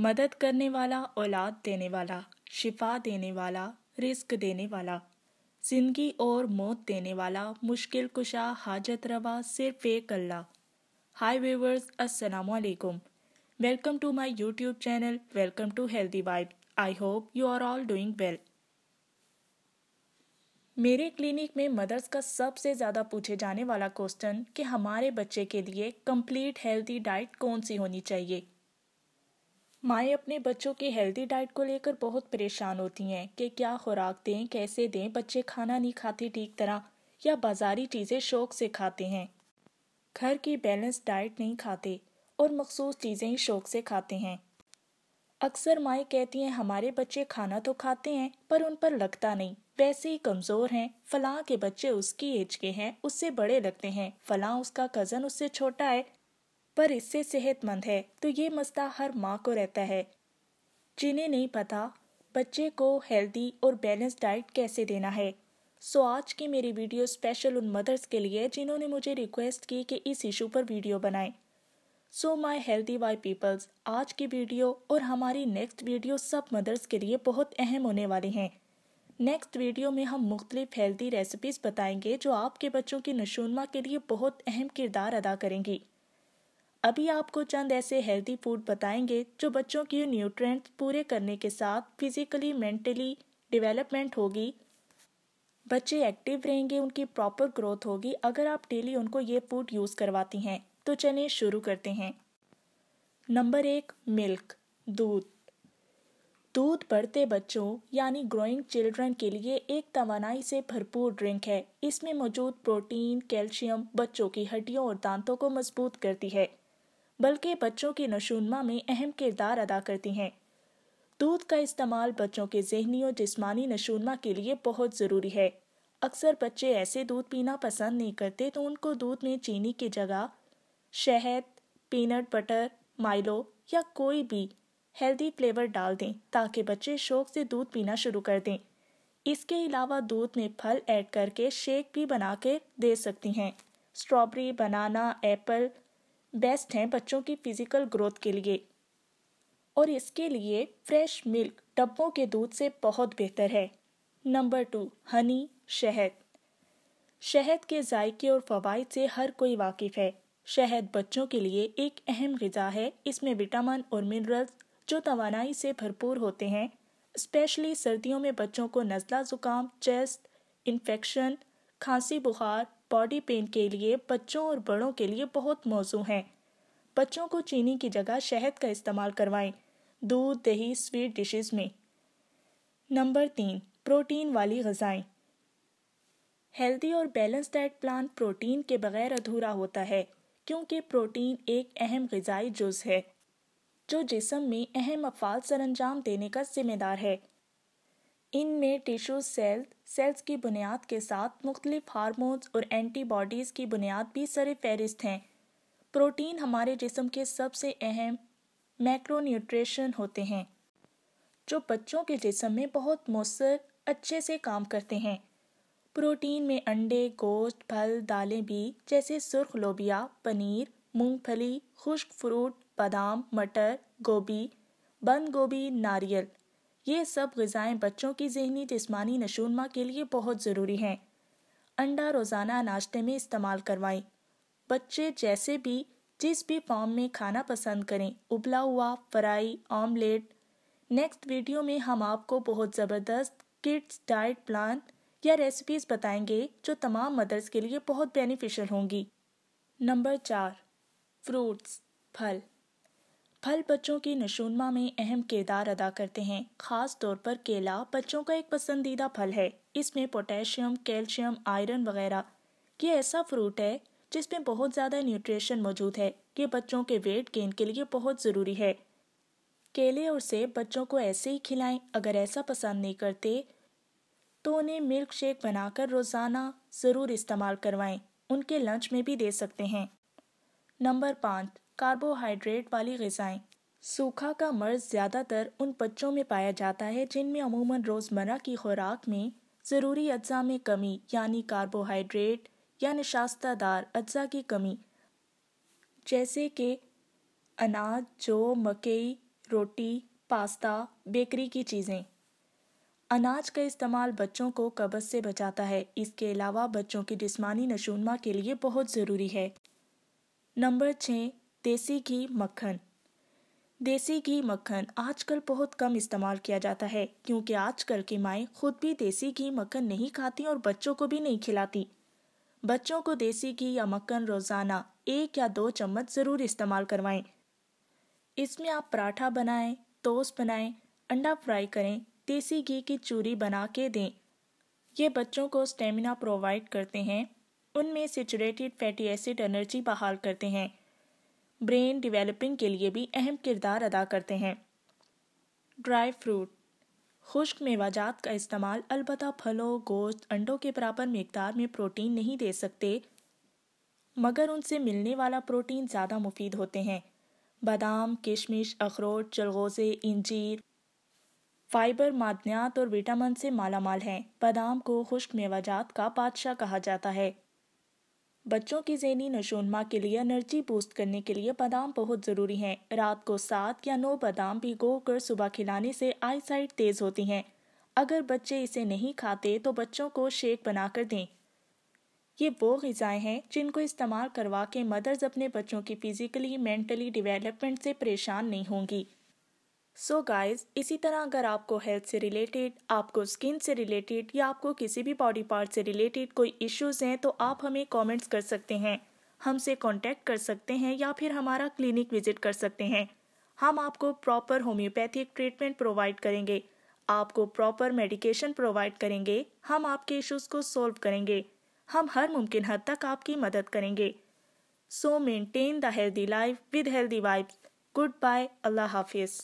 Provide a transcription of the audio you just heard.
मदद करने वाला औलाद देने वाला शिफा देने वाला रिस्क देने वाला जिंदगी और मौत देने वाला मुश्किल कुशा हाजत रवा सिर्फ एक अल्लाह हाय व्यूवर्स असलकुम welcome to my YouTube channel welcome to healthy vibe I hope you are all doing well मेरे क्लिनिक में मदर्स का सबसे ज़्यादा पूछे जाने वाला क्वेश्चन कि हमारे बच्चे के लिए कंप्लीट हेल्दी डाइट कौन सी होनी चाहिए माएँ अपने बच्चों की हेल्दी डाइट को लेकर बहुत परेशान होती हैं कि क्या खुराक दें कैसे दें बच्चे खाना नहीं खाते ठीक तरह या बाजारी चीज़ें शौक से खाते हैं घर की बैलेंस डाइट नहीं खाते और मखसूस चीज़ें ही शौक से खाते हैं अक्सर माएँ कहती हैं हमारे बच्चे खाना तो खाते हैं पर उन पर लगता नहीं वैसे ही कमज़ोर हैं फलां के बच्चे उसकी एज के हैं उससे बड़े लगते हैं फलां उसका कज़न उससे छोटा है पर इससे सेहतमंद है तो ये मसला हर माँ को रहता है जिन्हें नहीं पता बच्चे को हेल्दी और बैलेंस डाइट कैसे देना है सो आज की मेरी वीडियो स्पेशल उन मदर्स के लिए जिन्होंने मुझे रिक्वेस्ट की कि इस इशू पर वीडियो बनाएं so my healthy vibe peoples आज की वीडियो और हमारी नेक्स्ट वीडियो सब मदर्स के लिए बहुत अहम होने वाली हैं नेक्स्ट वीडियो में हम मुख्तलिफ हेल्दी रेसिपीज़ बताएंगे जो आपके बच्चों की नशोनमा के लिए बहुत अहम किरदार अदा करेंगी अभी आपको चंद ऐसे हेल्दी फूड बताएंगे जो बच्चों की न्यूट्रेंट पूरे करने के साथ फिजिकली मेंटली डेवलपमेंट होगी बच्चे एक्टिव रहेंगे उनकी प्रॉपर ग्रोथ होगी अगर आप डेली उनको ये फूड यूज़ करवाती हैं तो चलिए शुरू करते हैं नंबर एक मिल्क दूध दूध बढ़ते बच्चों यानी ग्रोइंग चिल्ड्रन के लिए एक तवानाई से भरपूर ड्रिंक है इसमें मौजूद प्रोटीन कैल्शियम बच्चों की हड्डियों और दांतों को मजबूत करती है बल्कि बच्चों की नशोनमा में अहम किरदार अदा करती हैं दूध का इस्तेमाल बच्चों के जहनी और जिसमानी नशोनमा के लिए बहुत ज़रूरी है अक्सर बच्चे ऐसे दूध पीना पसंद नहीं करते तो उनको दूध में चीनी की जगह शहद पीनट बटर माइलो या कोई भी हेल्दी फ्लेवर डाल दें ताकि बच्चे शौक से दूध पीना शुरू कर दें इसके अलावा दूध में फल ऐड करके शेक भी बना के दे सकती हैं स्ट्रॉबेरी बनाना एप्पल बेस्ट हैं बच्चों की फिजिकल ग्रोथ के लिए और इसके लिए फ्रेश मिल्क डब्बों के दूध से बहुत बेहतर है नंबर टू हनी शहद शहद के जायके और फवाद से हर कोई वाकिफ़ है शहद बच्चों के लिए एक अहम गज़ा है इसमें विटामिन और मिनरल्स जो तोानाई से भरपूर होते हैं स्पेशली सर्दियों में बच्चों को नज़ला ज़ुकाम चेस्ट इन्फेक्शन खांसी बुखार बॉडी पेन के लिए बच्चों और बड़ों के लिए बहुत मौजू हैं बच्चों को चीनी की जगह शहद का इस्तेमाल करवाएं दूध दही स्वीट डिशेस में नंबर तीन प्रोटीन वाली गजाएं हेल्दी और बैलेंस डाइट प्लान प्रोटीन के बगैर अधूरा होता है क्योंकि प्रोटीन एक अहम गजाई जुज है जो जिसम में अहम अफाल सरंजाम देने का जिम्मेदार है इनमें टिश्यू सेल सेल्स की बुनियाद के साथ मुख्तलिफ हारमोन्स और एंटीबॉडीज़ की बुनियाद भी सर फहरिस्त हैं प्रोटीन हमारे जिसम के सबसे अहम मैक्रोन्यूट्रिशन होते हैं जो बच्चों के जिसम में बहुत मौसर अच्छे से काम करते हैं प्रोटीन में अंडे गोश्त फल दालें भी जैसे सुर्ख लोबिया पनीर मूंगफली खुश्क फ्रूट बादाम मटर गोभी बंद गोभी नारियल ये सब गज़ाएँ बच्चों की जहनी जिसमानी नशोनमा के लिए बहुत ज़रूरी हैं अंडा रोज़ाना नाश्ते में इस्तेमाल करवाएं बच्चे जैसे भी जिस भी फॉर्म में खाना पसंद करें उबला हुआ फ्राई ऑमलेट नेक्स्ट वीडियो में हम आपको बहुत ज़बरदस्त किड्स डाइट प्लान या रेसिपीज़ बताएंगे जो तमाम मदर्स के लिए बहुत बेनिफिशियल होंगी नंबर चार फ्रूट्स फल फल बच्चों की नशोनमा में अहम किरदार अदा करते हैं खास तौर पर केला बच्चों का एक पसंदीदा फल है इसमें पोटेशियम कैल्शियम आयरन वगैरह ये ऐसा फ्रूट है जिसमें बहुत ज़्यादा न्यूट्रिशन मौजूद है ये बच्चों के वेट गेन के लिए बहुत ज़रूरी है केले और सेब बच्चों को ऐसे ही खिलाएं अगर ऐसा पसंद नहीं करते तो उन्हें मिल्क शेक बनाकर रोज़ाना ज़रूर इस्तेमाल करवाएं उनके लंच में भी दे सकते हैं नंबर पाँच कार्बोहाइड्रेट वाली गज़ाएँ सूखा का मर्ज ज़्यादातर उन बच्चों में पाया जाता है जिनमें अमूमन रोज़मर्रा की खुराक में ज़रूरी अज्जा में कमी यानी कार्बोहाइड्रेट या नशास्तादार अज्जा की कमी जैसे कि अनाज जो मकई रोटी पास्ता बेकरी की चीज़ें अनाज का इस्तेमाल बच्चों को कब्ज़ से बचाता है इसके अलावा बच्चों की जिसमानी नशोनमा के लिए बहुत ज़रूरी है नंबर छः देसी घी मक्खन देसी घी मक्खन आजकल बहुत कम इस्तेमाल किया जाता है क्योंकि आजकल की माएँ खुद भी देसी घी मक्खन नहीं खाती और बच्चों को भी नहीं खिलाती बच्चों को देसी घी या मक्खन रोज़ाना एक या दो चम्मच ज़रूर इस्तेमाल करवाएं इसमें आप पराठा बनाएं टोस्ट बनाएं अंडा फ्राई करें देसी घी की चूरी बना के दें ये बच्चों को स्टेमिना प्रोवाइड करते हैं उनमें सिचुरेटेड फैटी एसिड एनर्जी बहाल करते हैं ब्रेन डेवलपिंग के लिए भी अहम किरदार अदा करते हैं ड्राई फ्रूट खुश्क मेवाजात का इस्तेमाल अलबत् फलों गोश्त अंडों के बराबर मकदार में प्रोटीन नहीं दे सकते मगर उनसे मिलने वाला प्रोटीन ज़्यादा मुफीद होते हैं बादाम किशमिश अखरोट चलगोजे इंजीर फाइबर मादनियात और विटामिन से मालामाल हैं बादाम को खुश्क मेवाजात का बादशाह कहा जाता है बच्चों की जहनी नशोनमा के लिए एनर्जी बूस्ट करने के लिए बादाम बहुत ज़रूरी हैं रात को सात या नौ बादाम भिगो कर सुबह खिलाने से आई साइट तेज़ होती हैं अगर बच्चे इसे नहीं खाते तो बच्चों को शेक बना कर दें ये वो गज़ाएँ हैं जिनको इस्तेमाल करवा के मदर्स अपने बच्चों की फ़िज़िकली मेंटली डिवेलपमेंट से परेशान नहीं होंगी सो so गाइज इसी तरह अगर आपको हेल्थ से रिलेटेड आपको स्किन से रिलेटेड या आपको किसी भी बॉडी पार्ट से रिलेटेड कोई इश्यूज़ हैं तो आप हमें कमेंट्स कर सकते हैं हमसे कांटेक्ट कर सकते हैं या फिर हमारा क्लिनिक विजिट कर सकते हैं हम आपको प्रॉपर होम्योपैथिक ट्रीटमेंट प्रोवाइड करेंगे आपको प्रॉपर मेडिकेशन प्रोवाइड करेंगे हम आपके इश्यूज़ को सॉल्व करेंगे हम हर मुमकिन हद तक आपकी मदद करेंगे so maintain the healthy life with healthy vibes goodbye अल्लाह हाफिज़